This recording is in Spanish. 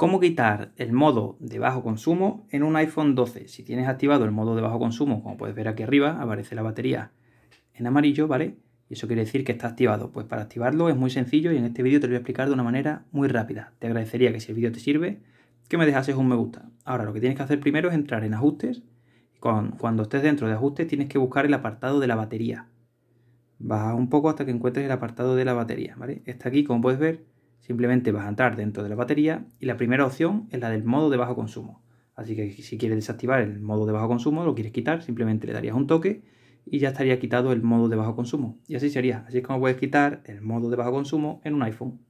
¿Cómo quitar el modo de bajo consumo en un iPhone 12? Si tienes activado el modo de bajo consumo, como puedes ver aquí arriba, aparece la batería en amarillo, ¿vale? Y eso quiere decir que está activado. Pues para activarlo es muy sencillo y en este vídeo te lo voy a explicar de una manera muy rápida. Te agradecería que si el vídeo te sirve, que me dejases un me gusta. Ahora lo que tienes que hacer primero es entrar en ajustes. Cuando estés dentro de ajustes tienes que buscar el apartado de la batería. Baja un poco hasta que encuentres el apartado de la batería, ¿vale? Está aquí, como puedes ver, Simplemente vas a entrar dentro de la batería y la primera opción es la del modo de bajo consumo. Así que si quieres desactivar el modo de bajo consumo, lo quieres quitar, simplemente le darías un toque y ya estaría quitado el modo de bajo consumo. Y así sería. Así es como puedes quitar el modo de bajo consumo en un iPhone.